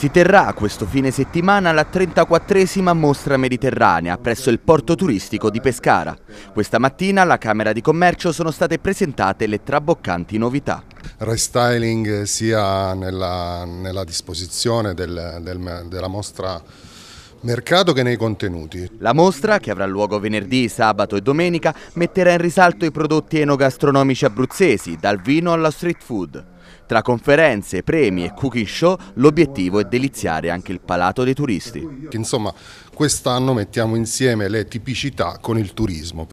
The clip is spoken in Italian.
Si terrà questo fine settimana la 34esima mostra mediterranea presso il porto turistico di Pescara. Questa mattina alla Camera di Commercio sono state presentate le traboccanti novità. Restyling sia nella, nella disposizione del, del, della mostra mercato che nei contenuti. La mostra, che avrà luogo venerdì, sabato e domenica, metterà in risalto i prodotti enogastronomici abruzzesi, dal vino allo street food. Tra conferenze, premi e cooking show l'obiettivo è deliziare anche il palato dei turisti. Insomma, quest'anno mettiamo insieme le tipicità con il turismo.